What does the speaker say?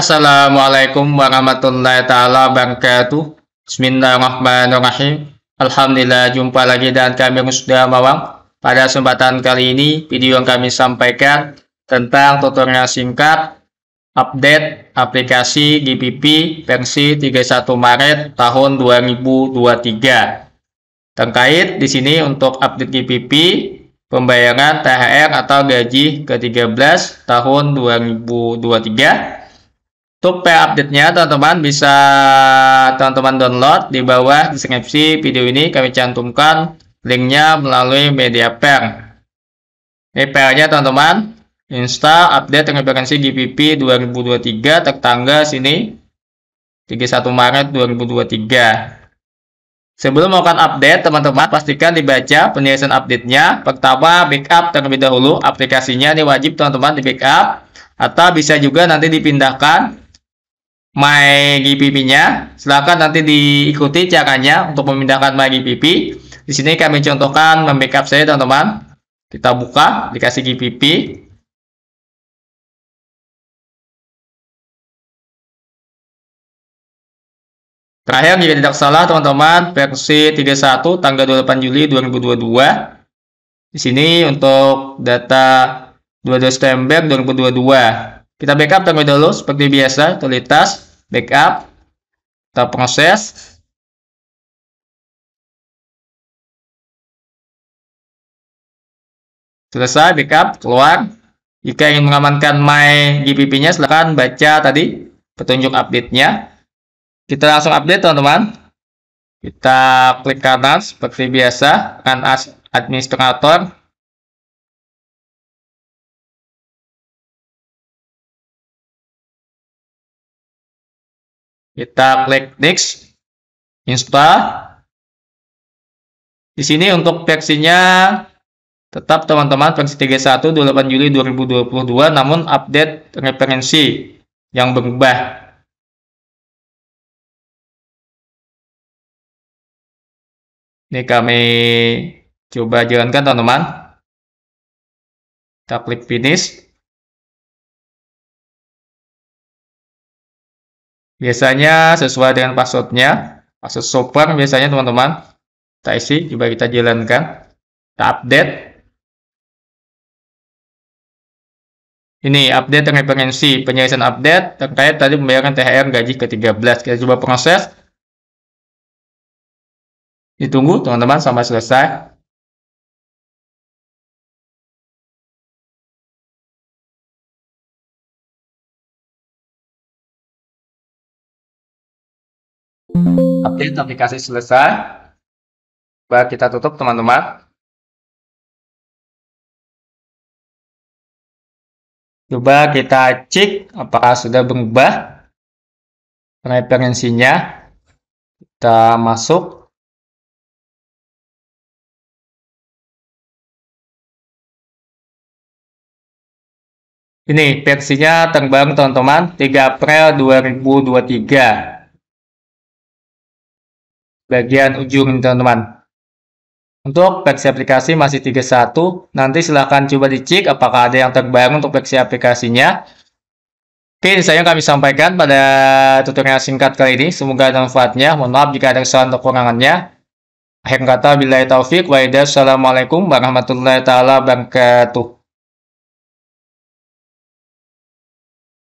Assalamualaikum warahmatullahi taala wabarakatuh. Bismillahirrahmanirrahim. Alhamdulillah jumpa lagi dan kami sudah Mawang. Pada kesempatan kali ini video yang kami sampaikan tentang tutorial singkat update aplikasi GPP versi 31 Maret tahun 2023. Terkait di sini untuk update GPP pembayaran THR atau gaji ke-13 tahun 2023 untuk pay update-nya teman-teman bisa teman-teman download di bawah deskripsi video ini kami cantumkan linknya melalui media pair. Ini PR-nya teman-teman. Insta update dengan referensi GPP 2023 tertanggal sini 31 Maret 2023. Sebelum melakukan update, teman-teman pastikan dibaca penjelasan update-nya. Pertama, backup terlebih dahulu aplikasinya ini wajib teman-teman di backup atau bisa juga nanti dipindahkan MyGPP-nya. Silakan nanti diikuti caranya untuk memindahkan MyGPP. Di sini kami contohkan membackup saya teman-teman. Kita buka dikasih GPP. Terakhir jika tidak salah teman-teman versi 31 tanggal 28 Juli 2022. Di sini untuk data 22 September 2022. Kita backup terlebih dahulu seperti biasa, tulitas, backup, kita proses. Selesai backup, keluar. Jika ingin mengamankan my GPP-nya, silahkan baca tadi petunjuk update-nya. Kita langsung update, teman-teman. Kita klik kanan seperti biasa, kan administrator, Kita klik next, install. Di sini untuk versinya tetap teman-teman versi 31 28 Juli 2022 namun update referensi yang berubah. Ini kami coba jalankan teman-teman. Kita klik finish. Biasanya sesuai dengan passwordnya, password software biasanya teman-teman. Kita isi, coba kita jalankan. Kita update. Ini update referensi, penyelesaian update terkait tadi pembayaran THR gaji ke-13. Kita coba proses. Ditunggu teman-teman sampai selesai. Update aplikasi selesai. Coba kita tutup teman-teman. Coba kita cek apakah sudah berubah referensinya. Kita masuk. Ini versinya terbang teman-teman 3 April 2023 bagian ujung ini teman-teman. Untuk versi aplikasi masih 31, nanti silahkan coba dicek apakah ada yang terbaru untuk versi aplikasinya. Oke, ini saya kami sampaikan pada tutorial singkat kali ini. Semoga ada manfaatnya. Mohon maaf jika ada kesalahan atau kekurangannya. Akhir kata, bila taufik, wa Assalamualaikum warahmatullahi wabarakatuh.